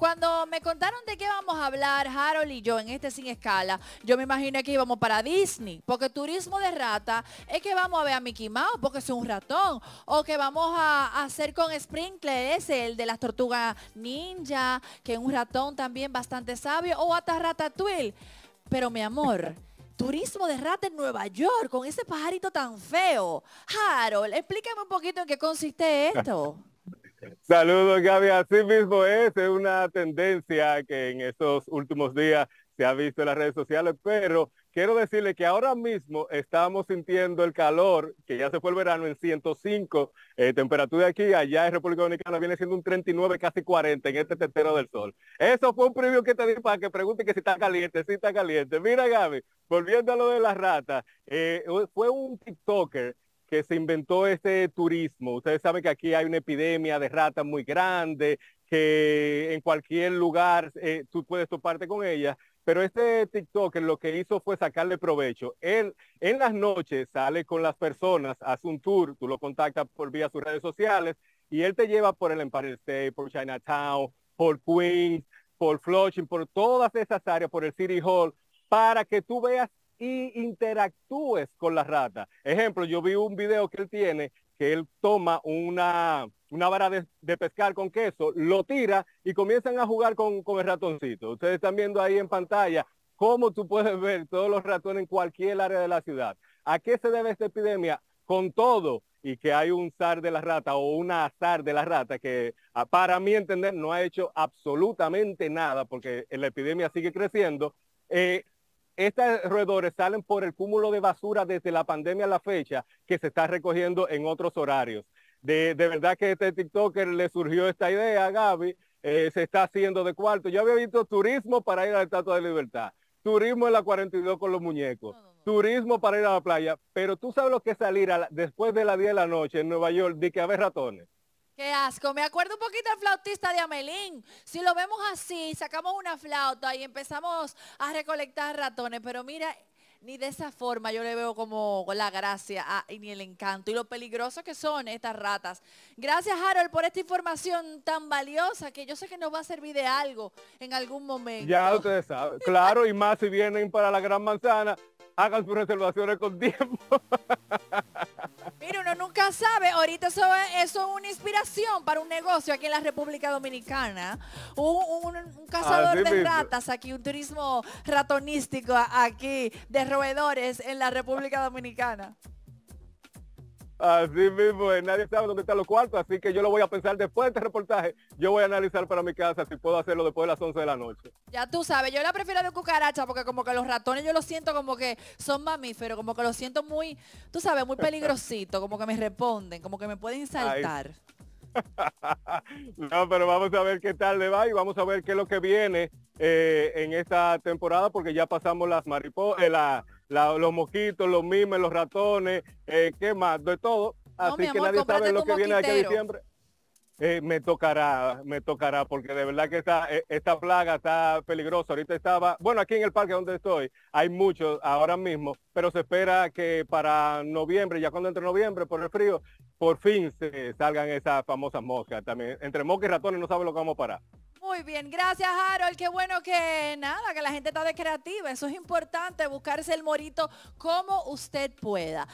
Cuando me contaron de qué vamos a hablar, Harold y yo, en este Sin Escala, yo me imaginé que íbamos para Disney, porque turismo de rata es que vamos a ver a Mickey Mouse, porque es un ratón, o que vamos a, hacer con Sprinkler, ese, el de las tortugas ninja, que es un ratón también bastante sabio, o hasta Ratatouille. Pero mi amor... turismo de rata en Nueva York con ese pajarito tan feo. Harold, explícame un poquito en qué consiste esto. Saludos, Gaby. Así mismo es, una tendencia que en estos últimos días se ha visto en las redes sociales, pero quiero decirle que ahora mismo estamos sintiendo el calor, que ya se fue el verano en 105, eh, temperatura aquí, allá en República Dominicana viene siendo un 39, casi 40 en este tetero del sol. Eso fue un preview que te di para que pregunte que si está caliente, si está caliente. Mira Gaby, volviendo a lo de las ratas, eh, fue un TikToker que se inventó este turismo. Ustedes saben que aquí hay una epidemia de ratas muy grande, que en cualquier lugar eh, tú puedes toparte con ella. Pero este TikToker lo que hizo fue sacarle provecho. Él en las noches sale con las personas, hace un tour, tú lo contactas por vía sus redes sociales y él te lleva por el Empire State, por Chinatown, por Queens, por Flushing, por todas esas áreas, por el City Hall, para que tú veas y interactúes con la rata. Ejemplo, yo vi un video que él tiene que él toma una, una vara de, pescar con queso, lo tira y comienzan a jugar con, el ratoncito. Ustedes están viendo ahí en pantalla cómo tú puedes ver todos los ratones en cualquier área de la ciudad. ¿A qué se debe esta epidemia? Con todo y que hay un zar de la rata o una azar de la rata que para mi entender no ha hecho absolutamente nada porque la epidemia sigue creciendo, eh, estos roedores salen por el cúmulo de basura desde la pandemia a la fecha que se está recogiendo en otros horarios. De, verdad que este TikToker le surgió esta idea Gaby, eh, se está haciendo de cuarto. Yo había visto turismo para ir al la Estatua de Libertad, turismo en la 42 con los muñecos, turismo para ir a la playa, pero tú sabes lo que es salir después de las 10 de la noche en Nueva York de que haber ratones. Qué asco. Me acuerdo un poquito al flautista de Amelín. Si lo vemos así, sacamos una flauta y empezamos a recolectar ratones. Pero mira, ni de esa forma yo le veo como la gracia ah, y ni el encanto y lo peligroso que son estas ratas. Gracias Harold por esta información tan valiosa que yo sé que nos va a servir de algo en algún momento. Ya ustedes saben, claro, y más si vienen para la Gran Manzana, hagan sus reservaciones con tiempo. Ya sabe, ahorita eso, es una inspiración para un negocio aquí en la República Dominicana. Un, cazador de ratas aquí, un turismo ratonístico aquí de roedores en la República Dominicana. Así mismo, eh, nadie sabe dónde están los cuartos, así que yo lo voy a pensar después de este reportaje. Yo voy a analizar para mi casa si puedo hacerlo después de las 11 de la noche. Ya tú sabes, yo la prefiero de cucaracha porque como que los ratones yo los siento como que son mamíferos, como que los siento muy, tú sabes, muy peligrosito, como que me responden, como que me pueden saltar. no, pero vamos a ver qué tal le va y vamos a ver qué es lo que viene eh, en esta temporada porque ya pasamos las mariposas, eh, la los mosquitos, los mimes, los ratones, eh, ¿qué más? De todo. Así que nadie sabe lo que viene aquí a diciembre. Eh, me tocará, me tocará, porque de verdad que esta, e, plaga está peligrosa. Ahorita estaba, bueno, aquí en el parque donde estoy, hay muchos ahora mismo, pero se espera que para noviembre, ya cuando entre noviembre, por el frío, por fin se salgan esas famosas moscas también. Entre moscas y ratones no sabemos lo que vamos a parar. Muy bien, gracias Harold. Qué bueno que nada, que la gente está de creativa. Eso es importante, buscarse el morito como usted pueda.